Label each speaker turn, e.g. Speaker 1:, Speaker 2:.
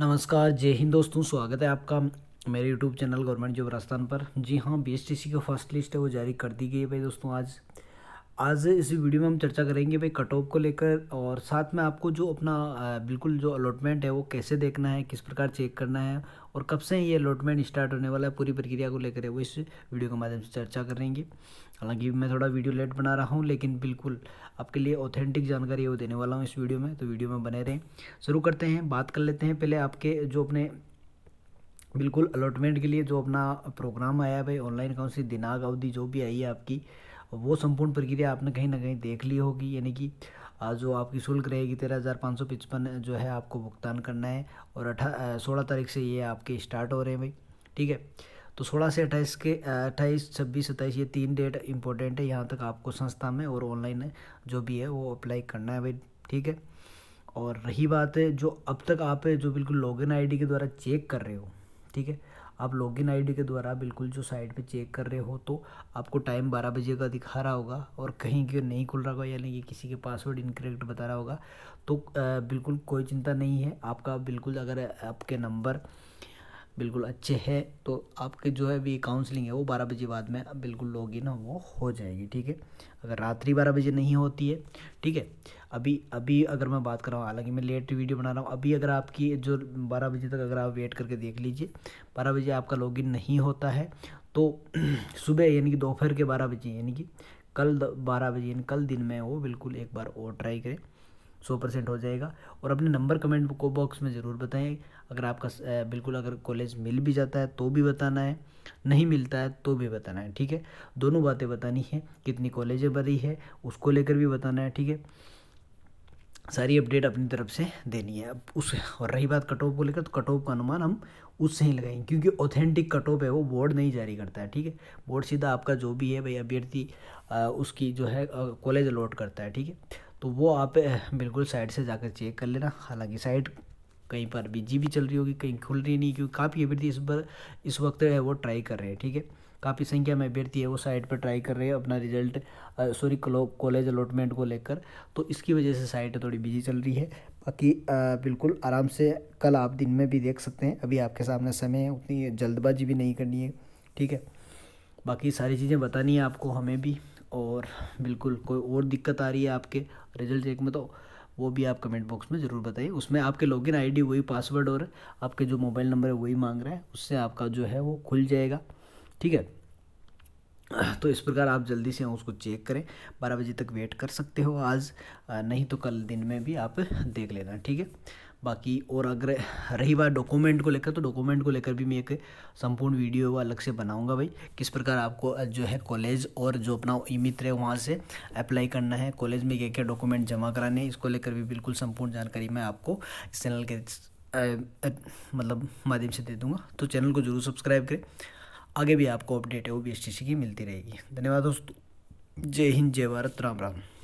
Speaker 1: नमस्कार जय हिंद दोस्तों स्वागत है आपका मेरे YouTube channel government job Rajasthan पर जी हाँ बीएसटीसी का फर्स्ट लिस्ट है वो जारी कर दी गई है भाई दोस्तों आज आज इस वीडियो में हम चर्चा करेंगे भाई कट ऑफ को लेकर और साथ में आपको जो अपना बिल्कुल जो अलॉटमेंट है वो कैसे देखना है किस प्रकार चेक करना है और कब से ये अलॉटमेंट स्टार्ट होने वाला है पूरी प्रक्रिया को लेकर है वो इस वीडियो के माध्यम से चर्चा करेंगे हालांकि मैं थोड़ा वीडियो लेट बना रहा हूँ लेकिन बिल्कुल आपके लिए ऑथेंटिक जानकारी वो देने वाला हूँ इस वीडियो में तो वीडियो में बने रहें शुरू करते हैं बात कर लेते हैं पहले आपके जो अपने बिल्कुल अलॉटमेंट के लिए जो अपना प्रोग्राम आया है भाई ऑनलाइन कौन सी दिनाग अवधि जो भी आई है आपकी वो संपूर्ण प्रक्रिया आपने कहीं ना कहीं देख ली होगी यानी कि जो आपकी शुल्क रहेगी तेरह हज़ार पाँच सौ पचपन जो है आपको भुगतान करना है और अठा सोलह तारीख से ये आपके स्टार्ट हो रहे हैं भाई ठीक है तो सोलह से अट्ठाईस के अट्ठाईस छब्बीस सत्ताईस ये तीन डेट इंपॉर्टेंट है यहाँ तक आपको संस्था में और ऑनलाइन जो भी है वो अप्लाई करना है भाई ठीक है और रही बात है जो अब तक आप जो बिल्कुल लॉगिन आईडी के द्वारा चेक कर रहे हो ठीक है आप लॉगिन आईडी के द्वारा बिल्कुल जो साइट पे चेक कर रहे हो तो आपको टाइम बारह बजे का दिखा रहा होगा और कहीं के नहीं खुल रहा होगा यानी कि किसी के पासवर्ड इनकरेक्ट बता रहा होगा तो बिल्कुल कोई चिंता नहीं है आपका बिल्कुल अगर आपके नंबर बिल्कुल अच्छे हैं तो आपके जो है भी काउंसलिंग है वो बारह बजे बाद में बिल्कुल लॉग इन वो हो जाएगी ठीक है अगर रात्रि बारह बजे नहीं होती है ठीक है अभी अभी अगर मैं बात कर रहा हूँ हालांकि मैं लेट वीडियो बना रहा हूँ अभी अगर आपकी जो बारह बजे तक अगर आप वेट करके देख लीजिए बारह बजे आपका लॉग नहीं होता है तो सुबह यानी कि दोपहर के बारह बजे यानी कि कल बारह बजे यानी कल दिन में वो बिल्कुल एक बार और ट्राई करें सौ परसेंट हो जाएगा और अपने नंबर कमेंट को बॉक्स में ज़रूर बताएं अगर आपका बिल्कुल अगर कॉलेज मिल भी जाता है तो भी बताना है नहीं मिलता है तो भी बताना है ठीक है दोनों बातें बतानी है कितनी कॉलेजें भरी है उसको लेकर भी बताना है ठीक है सारी अपडेट अपनी तरफ से देनी है अब उस और रही बात कट ऑफ को लेकर तो कट ऑफ का अनुमान हम उससे ही लगाएंगे क्योंकि ऑथेंटिक कट ऑफ है वो बोर्ड नहीं जारी करता है ठीक है बोर्ड सीधा आपका जो भी है भाई अभ्यर्थी उसकी जो है कॉलेज अलॉट करता है ठीक है तो वो आप बिल्कुल साइड से जाकर चेक कर लेना हालांकि साइड कहीं पर बिजी भी चल रही होगी कहीं खुल रही नहीं क्योंकि काफ़ी अभ्यर्थी इस बार इस वक्त है वो ट्राई कर रहे हैं ठीक है काफ़ी संख्या में अभ्यर्थी है वो साइड पर ट्राई कर रहे हैं अपना रिजल्ट सॉरी कॉलेज अलॉटमेंट को लेकर तो इसकी वजह से साइट थोड़ी बिजी चल रही है बाकी बिल्कुल आराम से कल आप दिन में भी देख सकते हैं अभी आपके सामने समय है उतनी जल्दबाजी भी नहीं करनी है ठीक है बाकी सारी चीज़ें बतानी है आपको हमें भी और बिल्कुल कोई और दिक्कत आ रही है आपके रिजल्ट चेक में तो वो भी आप कमेंट बॉक्स में ज़रूर बताइए उसमें आपके लॉगिन आईडी वही पासवर्ड और आपके जो मोबाइल नंबर है वही मांग रहा है उससे आपका जो है वो खुल जाएगा ठीक है तो इस प्रकार आप जल्दी से उसको चेक करें बारह बजे तक वेट कर सकते हो आज नहीं तो कल दिन में भी आप देख लेना ठीक है बाकी और अगर रही बात डॉक्यूमेंट को लेकर तो डॉक्यूमेंट को लेकर भी मैं एक संपूर्ण वीडियो अलग से बनाऊंगा भाई किस प्रकार आपको जो है कॉलेज और जो अपना ई मित्र है वहाँ से अप्लाई करना है कॉलेज में क्या क्या डॉक्यूमेंट जमा कराने हैं इसको लेकर भी बिल्कुल संपूर्ण जानकारी मैं आपको इस चैनल के आ, आ, मतलब माध्यम से दे दूँगा तो चैनल को जरूर सब्सक्राइब करें आगे भी आपको अपडेट है ओ बी की मिलती रहेगी धन्यवाद दोस्तों जय हिंद जय भारत राम राम